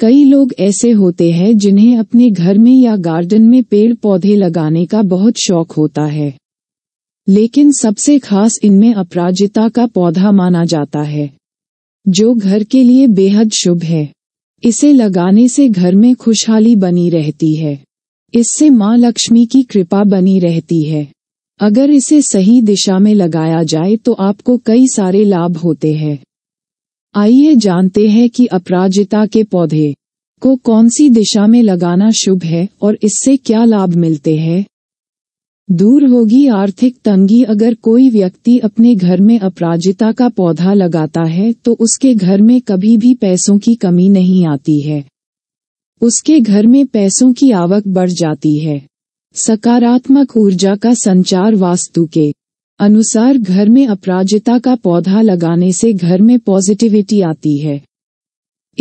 कई लोग ऐसे होते हैं जिन्हें अपने घर में या गार्डन में पेड़ पौधे लगाने का बहुत शौक होता है लेकिन सबसे खास इनमें अपराजिता का पौधा माना जाता है जो घर के लिए बेहद शुभ है इसे लगाने से घर में खुशहाली बनी रहती है इससे माँ लक्ष्मी की कृपा बनी रहती है अगर इसे सही दिशा में लगाया जाए तो आपको कई सारे लाभ होते हैं आइए जानते हैं कि अपराजिता के पौधे को कौन सी दिशा में लगाना शुभ है और इससे क्या लाभ मिलते हैं दूर होगी आर्थिक तंगी अगर कोई व्यक्ति अपने घर में अपराजिता का पौधा लगाता है तो उसके घर में कभी भी पैसों की कमी नहीं आती है उसके घर में पैसों की आवक बढ़ जाती है सकारात्मक ऊर्जा का संचार वास्तु के अनुसार घर में अपराजिता का पौधा लगाने से घर में पॉजिटिविटी आती है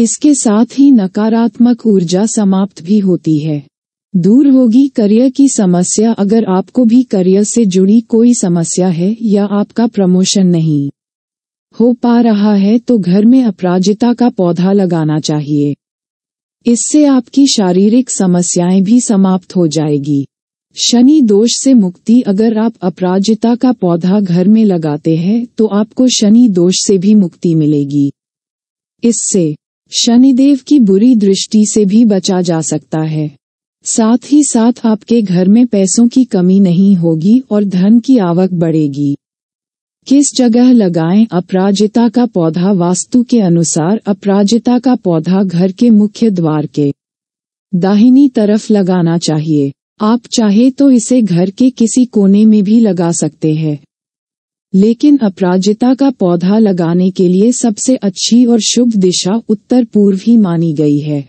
इसके साथ ही नकारात्मक ऊर्जा समाप्त भी होती है दूर होगी करियर की समस्या अगर आपको भी करियर से जुड़ी कोई समस्या है या आपका प्रमोशन नहीं हो पा रहा है तो घर में अपराजिता का पौधा लगाना चाहिए इससे आपकी शारीरिक समस्याएं भी समाप्त हो जाएगी शनि दोष से मुक्ति अगर आप अपराजिता का पौधा घर में लगाते हैं तो आपको शनि दोष से भी मुक्ति मिलेगी इससे शनिदेव की बुरी दृष्टि से भी बचा जा सकता है साथ ही साथ आपके घर में पैसों की कमी नहीं होगी और धन की आवक बढ़ेगी किस जगह लगाएं अपराजिता का पौधा वास्तु के अनुसार अपराजिता का पौधा घर के मुख्य द्वार के दाहिनी तरफ लगाना चाहिए आप चाहे तो इसे घर के किसी कोने में भी लगा सकते हैं लेकिन अपराजिता का पौधा लगाने के लिए सबसे अच्छी और शुभ दिशा उत्तर पूर्व ही मानी गई है